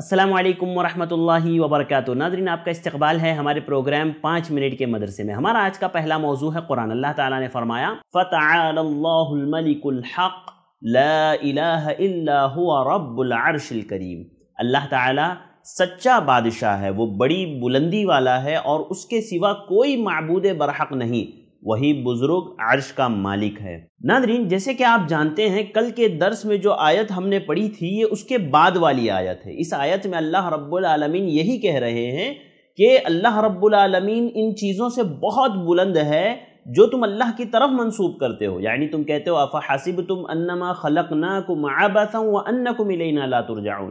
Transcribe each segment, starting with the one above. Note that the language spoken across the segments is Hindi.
असलम वरहमल वबरक नाजरीन आपका इस्तकबाल है हमारे प्रोग्राम पाँच मिनट के मदरसे में हमारा आज का पहला मौजू है कुरान अल्लाह ताला ने फरमाया फ़तःमलिकहक रब्बुलरशिल करीम अल्लाह ताला सच्चा बादशाह है वो बड़ी बुलंदी वाला है और उसके सिवा कोई मबूद बरहक नहीं वही बुजुर्ग अर्श का मालिक है नादरीन जैसे कि आप जानते हैं कल के दर्स में जो आयत हमने पढ़ी थी ये उसके बाद वाली आयत है इस आयत में अल्लाह रब्बुल आलमीन यही कह रहे हैं कि अल्लाह रब्बुल आलमीन इन चीज़ों से बहुत बुलंद है जो तुम अल्लाह की तरफ मंसूब करते हो यानी तुम कहते हो अफ़ा हासिब तुम अन्नमा खलक ना कुम आबासा व अन्ना कुम ला तुरजाउन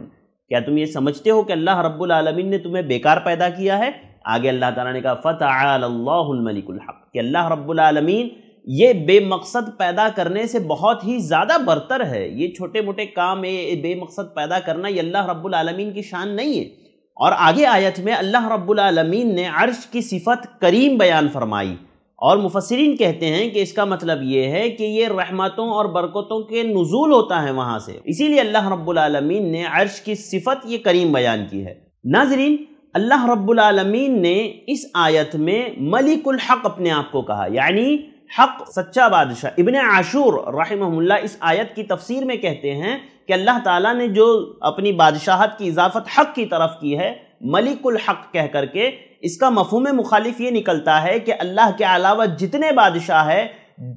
क्या तुम ये समझते हो कि अल्लाह रब्बुल आलमीन ने तुम्हें बेकार पैदा किया है आगे अल्लाह ताला ने कहा फ़तःमलिकहक कि अल्लाह रब्बुलमीन ये बेमकसद पैदा करने से बहुत ही ज़्यादा बरतर है ये छोटे मोटे काम ये बेमकसद पैदा करना ये अल्लाह रब्बुलमीन की शान नहीं है और आगे आयत में अल्लाह रब्बुलमीन ने अर्श की सिफत करीम बयान फरमाई और मुफसरिन कहते हैं कि इसका मतलब ये है कि ये रहमतों और बरकतों के नज़ूल होता है वहाँ से इसीलिए अल्लाह रब्बुलमीन ने अर्श की सिफत ये करीम बयान की है नाजरीन अल्लाह रब्बुल ने इस आयत में मलिकुल हक अपने आप को कहा यानी हक सच्चा बादशाह इबन आशूर रहमहुल्ला इस आयत की तफसीर में कहते हैं कि अल्लाह ताला ने जो अपनी बादशाहत की इजाफत हक की तरफ की है मलिकुल हक कह करके इसका मफहम मुखालिफ ये निकलता है कि अल्लाह के अलावा जितने बादशाह है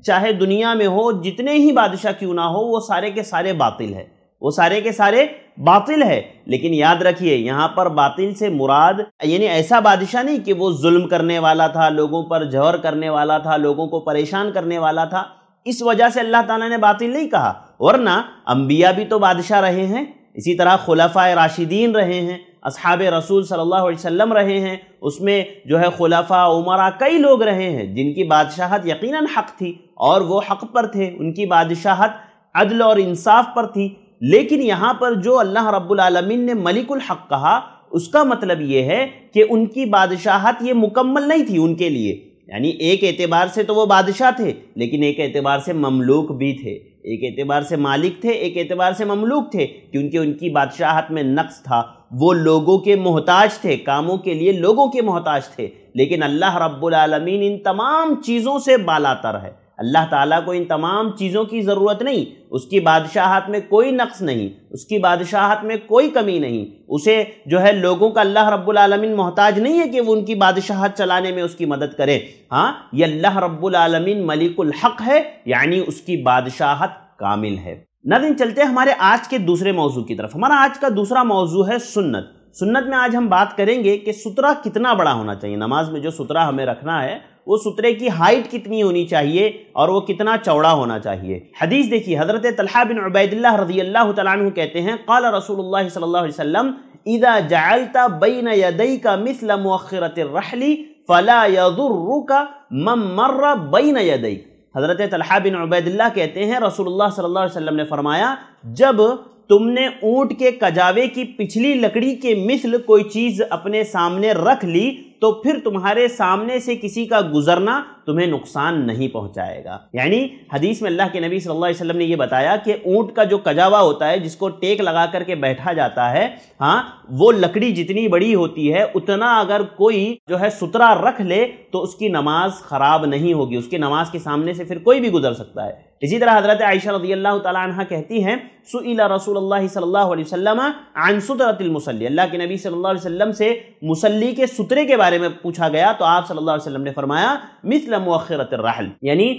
चाहे दुनिया में हो जितने ही बादशाह क्यों ना हो वो सारे के सारे बातिल है वो सारे के सारे बातिल है लेकिन याद रखिए यहाँ पर बातिल से मुराद यानी ऐसा बादशाह नहीं कि वो जुल्म करने वाला था लोगों पर जहर करने वाला था लोगों को परेशान करने वाला था इस वजह से अल्लाह ताला ने बातिल नहीं कहा वरना अम्बिया भी तो बादशाह रहे हैं इसी तरह खुलाफा राशिदीन रहे हैं अब रसूल सल्ला वसम रहे हैं उसमें जो है खुलाफा उमरा कई लोग रहे हैं जिनकी बादशाहत यकीन हक थी और वो हक पर थे उनकी बादशाहत अदल और इंसाफ पर थी लेकिन यहाँ पर जो अल्लाह रब्बुल आलमीन ने मलिकुल हक कहा उसका मतलब ये है कि उनकी बादशाहत ये मुकम्मल नहीं थी उनके लिए यानी एक एतबार से तो वो बादशाह थे लेकिन एक एतबार से ममलूक भी थे एक एतबार से मालिक थे एक एतबार से ममलूक थे क्योंकि उनकी बादशाहत में नक्स था वो लोगों के मोहताज थे कामों के लिए लोगों के मोहताज थे लेकिन अल्लाह रब्बुल आलमीन इन तमाम चीज़ों से बालातर है अल्लाह ताला को इन तमाम चीज़ों की ज़रूरत नहीं उसकी बादशाहत में कोई नक्स नहीं उसकी बादशाहत में कोई कमी नहीं उसे जो है लोगों का अल्लाह रब्बुल आलमीन मोहताज नहीं है कि वो उनकी बादशाहत चलाने में उसकी मदद करे हाँ ये अल्लाह रब्बुल आलमीन मलिकुल हक है यानी उसकी बादशाहत कामिल है नादिन चलते हमारे आज के दूसरे मौजू की तरफ हमारा आज का दूसरा मौजू है सुन्नत सुन्नत में आज हम बात करेंगे कि सुतरा कितना बड़ा होना चाहिए नमाज में जो सुतरा हमें रखना है उस सुतरे की हाइट कितनी होनी चाहिए और वो कितना चौड़ा होना चाहिए हदीस देखिए हज़रत तलहा बिन उबैदिल्ला रजी अल्लाह तु कहते हैं कल रसूल सल्लम इदा जालता बैन यदई का मिसल मखरत रहली फ़ला यदुर्रु का मम मर्रा बैन यदई हज़रत तलहा बिन उबैदिल्ला कहते हैं रसूल सल्लल्लाहु ने फरमाया जब तुमने ऊँट के कजावे की पिछली लकड़ी के मिसल कोई चीज़ अपने सामने रख ली तो फिर तुम्हारे सामने से किसी का गुजरना तुम्हें नुकसान नहीं पहुंचाएगा यानी हदीस में अल्लाह के नबी सल्लल्लाहु अलैहि वसल्लम ने यह बताया कि ऊंट का जो कजावा होता है जिसको टेक लगा करके बैठा जाता है हाँ वो लकड़ी जितनी बड़ी होती है उतना अगर कोई जो है सुतरा रख ले तो उसकी नमाज खराब नहीं होगी उसकी नमाज के सामने से फिर कोई भी गुजर सकता है इसी तरह हजरत आयशा रजी अल्लाह तह कहती हैं सुला रसूल अल्लाह सल्लल्लाहु अलैहि वसल्लम आन सुतरतमसली अल्लाह के नबी सल्लल्लाहु अलैहि वसल्लम से मुसल्ली के सुतरे के बारे में पूछा गया तो आप सल्लल्लाहु अलैहि वसल्लम ने फरमाया मिसल मखरत रहल यानी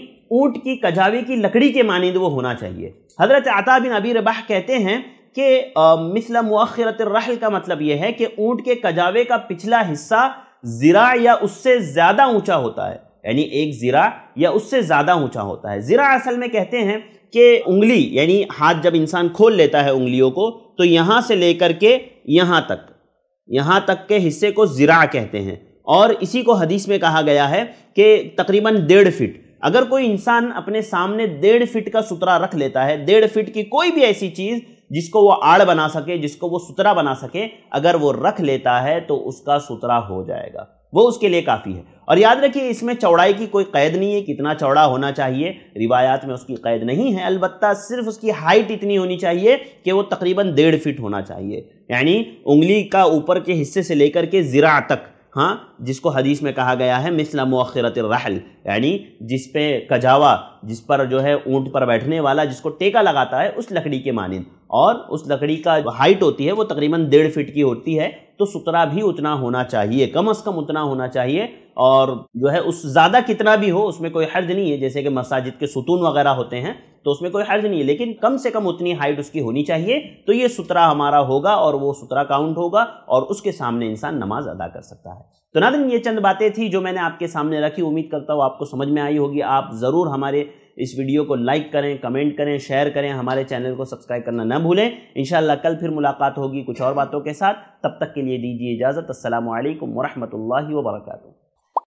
ऊँट की कजावे की लकड़ी के मानंद वो होना चाहिए हजरत आता बिन अबी रबाह कहते हैं कि मिसल मखरत रहल का मतलब यह है कि ऊँट के कजावे का पिछला हिस्सा ज़रा या उससे ज़्यादा ऊँचा होता है यानी एक ज़रा या उससे ज़्यादा ऊंचा होता है ज़रा असल में कहते हैं कि उंगली यानी हाथ जब इंसान खोल लेता है उंगलियों को तो यहाँ से लेकर के यहाँ तक यहाँ तक के हिस्से को ज़रा कहते हैं और इसी को हदीस में कहा गया है कि तकरीबन डेढ़ फिट अगर कोई इंसान अपने सामने डेढ़ फिट का सुतरा रख लेता है डेढ़ फिट की कोई भी ऐसी चीज़ जिसको वो आड़ बना सके जिसको वो सुतरा बना सके अगर वो रख लेता है तो उसका सुतरा हो जाएगा वो उसके लिए काफ़ी है और याद रखिए इसमें चौड़ाई की कोई कैद नहीं है कितना चौड़ा होना चाहिए रिवायात में उसकी कैद नहीं है अलबत् सिर्फ उसकी हाइट इतनी होनी चाहिए कि वो तकरीबन डेढ़ फिट होना चाहिए यानी उंगली का ऊपर के हिस्से से लेकर के ज़रा तक हाँ जिसको हदीस में कहा गया है मिसला मौखरत रहल यानी जिस पे कजावा जिस पर जो है ऊँट पर बैठने वाला जिसको टेका लगाता है उस लकड़ी के मानंद और उस लकड़ी का हाइट होती है वो तकरीबन डेढ़ फीट की होती है तो सुतरा भी उतना होना चाहिए कम अज़ कम उतना होना चाहिए और जो है उस ज़्यादा कितना भी हो उसमें कोई हर्ज नहीं है जैसे कि मसाजिद के सुतून वगैरह होते हैं तो उसमें कोई हर्ज नहीं है लेकिन कम से कम उतनी हाइट उसकी होनी चाहिए तो ये सुतरा हमारा होगा और वो सुतरा काउंट होगा और उसके सामने इंसान नमाज अदा कर सकता है तो नादिन ये चंद बातें थी जो मैंने आपके सामने रखी उम्मीद करता हूँ आपको समझ में आई होगी आप ज़रूर हमारे इस वीडियो को लाइक करें कमेंट करें शेयर करें हमारे चैनल को सब्सक्राइब करना ना भूलें इन कल फिर मुलाकात होगी कुछ और बातों के साथ तब तक के लिए दीजिए इजाज़त असल वरहमल वरक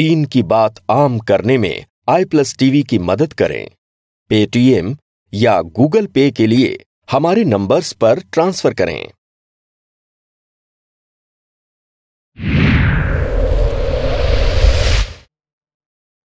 दीन की बात आम करने में आई प्लस टीवी की मदद करें पेटीएम या गूगल पे के लिए हमारे नंबर्स पर ट्रांसफर करें